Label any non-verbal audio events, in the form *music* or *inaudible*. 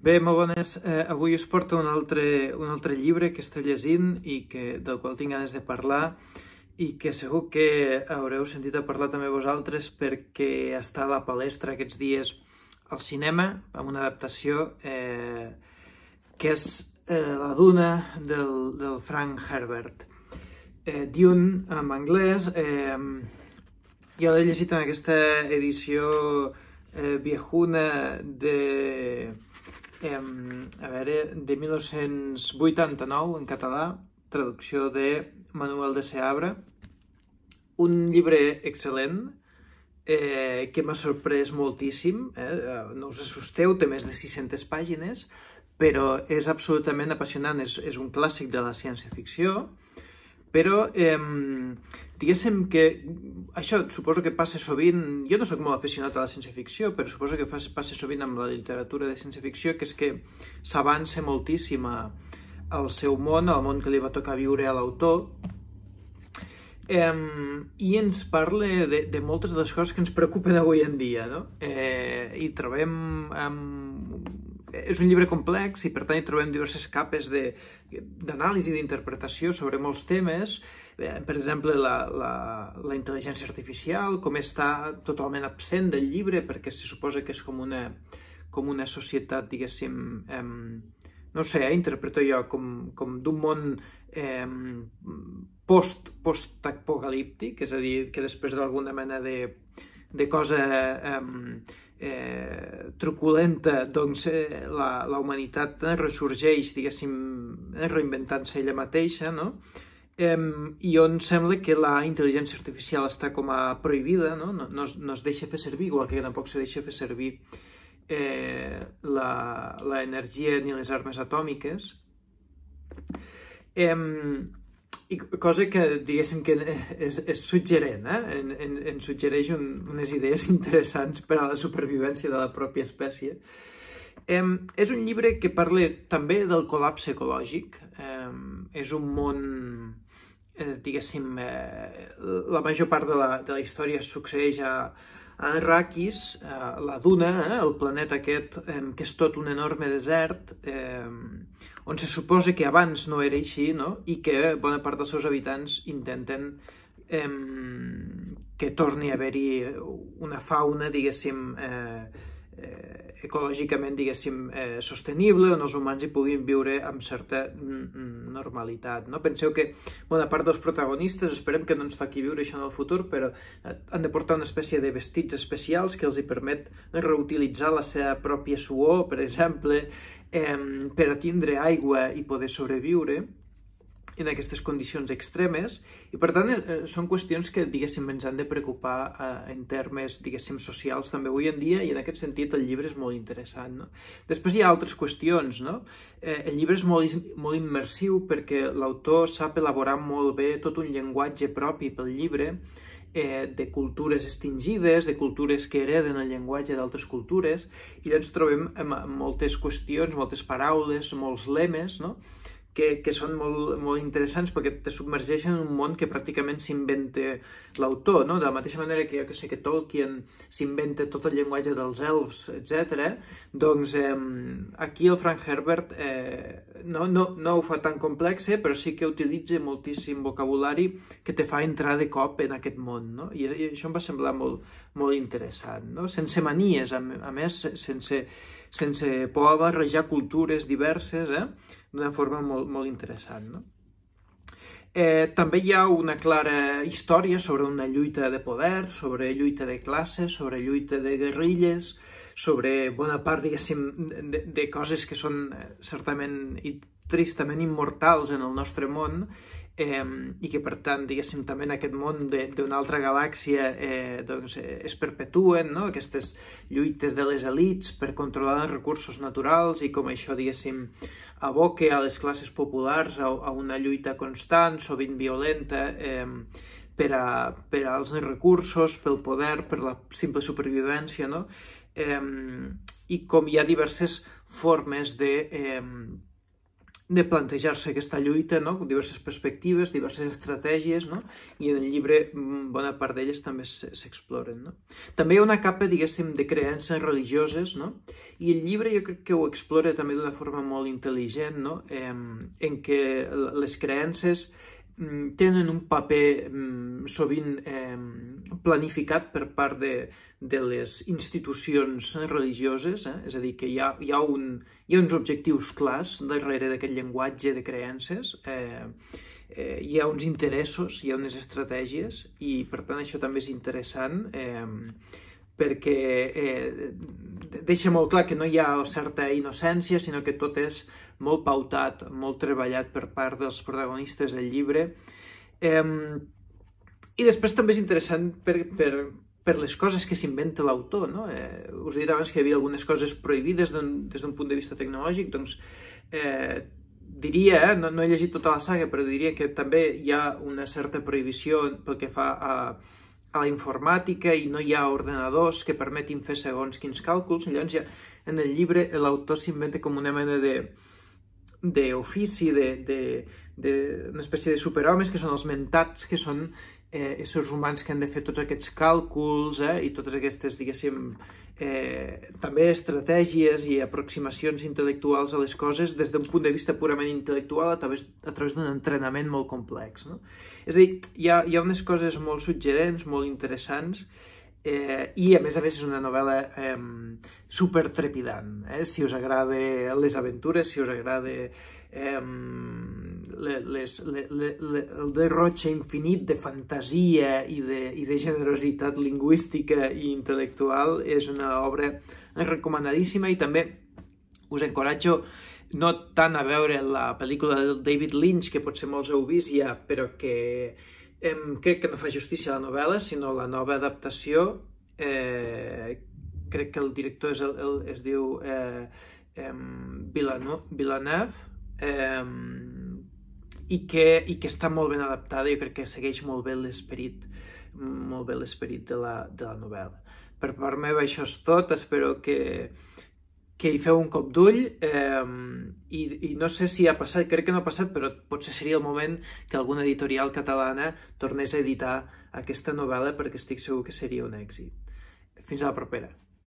Bé, molt bones. Eh, avui us porto un altre, un altre llibre que estic llegint i que, del qual tinc ganes de parlar i que segur que haureu sentit a parlar també vosaltres perquè està a la palestra aquests dies al cinema amb una adaptació eh, que és eh, La Duna del, del Frank Herbert. Eh, Dune en anglès. Eh, jo l'he llegit en aquesta edició eh, viejuna de Eh, a veure, de 1989, en català, traducció de Manuel de Seabra. Un llibre excel·lent, eh, que m'ha sorprès moltíssim. Eh? eh no us assusteu, té més de 600 pàgines, però és absolutament apassionant. És, és un clàssic de la ciència-ficció, però eh, diguéssim que això suposo que passa sovint, jo no sóc molt aficionat a la ciència-ficció, però suposo que passa sovint amb la literatura de ciència-ficció, que és que s'avança moltíssim al seu món, al món que li va tocar viure a l'autor, eh, i ens parla de, de moltes de les coses que ens preocupen avui en dia, no? Eh, I trobem eh, és un llibre complex i per tant hi trobem diverses capes d'anàlisi i d'interpretació sobre molts temes, eh, per exemple la, la, la intel·ligència artificial, com està totalment absent del llibre perquè se suposa que és com una, com una societat, diguéssim, em, no sé, eh, interpreto jo, com, com d'un món eh, post, post és a dir, que després d'alguna mena de, de cosa... Eh, eh, truculenta, doncs eh, la, la humanitat ressorgeix, diguéssim, eh, reinventant-se ella mateixa, no? Eh, I on sembla que la intel·ligència artificial està com a prohibida, no? No, no, es, no es deixa fer servir, igual que tampoc se deixa fer servir eh, l'energia ni les armes atòmiques. Eh, i cosa que, diguéssim, que eh, és, és suggerent, eh? En, en, en suggereix un, unes idees *laughs* interessants per a la supervivència de la pròpia espècie. Eh, és un llibre que parla també del col·lapse ecològic. Eh, és un món eh, diguéssim, eh, la major part de la, de la història succeeix a, a Arrakis, eh, la Duna, eh, el planeta aquest, eh, que és tot un enorme desert, eh, on se suposa que abans no era així no? i que bona part dels seus habitants intenten eh, que torni a haver-hi una fauna, diguéssim, eh, eh, ecològicament, diguéssim, eh, sostenible, on els humans hi puguin viure amb certa mm, mm, normalitat. No? Penseu que bona part dels protagonistes, esperem que no ens toqui viure això en el futur, però eh, han de portar una espècie de vestits especials que els hi permet reutilitzar la seva pròpia suor, per exemple, eh, per a tindre aigua i poder sobreviure en aquestes condicions extremes i per tant eh, són qüestions que diguéssim ens han de preocupar eh, en termes diguéssim socials també avui en dia i en aquest sentit el llibre és molt interessant. No? Després hi ha altres qüestions, no? Eh, el llibre és molt, molt immersiu perquè l'autor sap elaborar molt bé tot un llenguatge propi pel llibre eh, de cultures extingides, de cultures que hereden el llenguatge d'altres cultures, i llavors trobem eh, moltes qüestions, moltes paraules, molts lemes, no? que, que són molt, molt interessants perquè te submergeixen en un món que pràcticament s'inventa l'autor, no? De la mateixa manera que jo que sé que Tolkien s'inventa tot el llenguatge dels elves, etc. doncs eh, aquí el Frank Herbert eh, no, no, no ho fa tan complex, eh, però sí que utilitza moltíssim vocabulari que te fa entrar de cop en aquest món, no? I, i això em va semblar molt, molt interessant, no? Sense manies, a, a més, sense sense por a barrejar cultures diverses, eh? d'una forma molt, molt interessant. No? Eh, també hi ha una clara història sobre una lluita de poder, sobre lluita de classes, sobre lluita de guerrilles, sobre bona part, diguéssim, de, de coses que són eh, certament i tristament immortals en el nostre món eh, i que per tant, diguéssim, també en aquest món d'una altra galàxia eh, doncs, eh, es perpetuen no? aquestes lluites de les elites per controlar els recursos naturals i com això, diguéssim, aboque a les classes populars a, a una lluita constant, sovint violenta, eh, per, a, per als recursos, pel poder, per la simple supervivència, no? Eh, I com hi ha diverses formes de... Eh, de plantejar-se aquesta lluita, no? diverses perspectives, diverses estratègies, no? i en el llibre mm, bona part d'elles també s'exploren. No? També hi ha una capa, diguéssim, de creences religioses, no? i el llibre jo crec que ho explora també d'una forma molt intel·ligent, no? eh, en què les creences Mm, tenen un paper mm, sovint planificat per part de, de les institucions religioses, eh? és a dir, que hi ha, hi, ha un, hi ha uns objectius clars darrere d'aquest llenguatge de creences, eh, eh, hi ha uns interessos, hi ha unes estratègies i, per tant, això també és interessant eh, perquè eh, deixa molt clar que no hi ha certa innocència, sinó que tot és molt pautat, molt treballat per part dels protagonistes del llibre. Eh, I després també és interessant per, per, per les coses que s'inventa l'autor. No? Eh, us he dit abans que hi havia algunes coses prohibides des d'un punt de vista tecnològic, doncs eh, diria, eh, no, no he llegit tota la saga, però diria que també hi ha una certa prohibició pel que fa a, a la informàtica i no hi ha ordenadors que permetin fer segons quins càlculs. Llavors, ja, en el llibre l'autor s'inventa com una mena de, d'ofici, de, de, de, una espècie de superhomes, que són els mentats, que són eh, éssers humans que han de fer tots aquests càlculs eh, i totes aquestes, diguéssim, eh, també estratègies i aproximacions intel·lectuals a les coses des d'un punt de vista purament intel·lectual a través, a través d'un entrenament molt complex. No? És a dir, hi ha, hi ha unes coses molt suggerents, molt interessants, eh, i a més a més és una novel·la eh, super trepidant. Eh? Si us agrada les aventures, si us agrada eh, les, les, el derrotxe infinit de fantasia i de, i de generositat lingüística i intel·lectual, és una obra recomanadíssima i també us encoratjo no tant a veure la pel·lícula del David Lynch, que potser molts heu vist ja, però que em, crec que no fa justícia a la novel·la, sinó la nova adaptació. Eh, crec que el director és el, el, es diu eh, em, Vilano, Villeneuve, eh, i, que, i que està molt ben adaptada, jo crec que segueix molt bé l'esperit molt bé l'esperit de, la, de la novel·la. Per part meva això és tot, espero que, que hi feu un cop d'ull eh, i, i no sé si ha passat, crec que no ha passat, però potser seria el moment que alguna editorial catalana tornés a editar aquesta novel·la perquè estic segur que seria un èxit. Fins a la propera.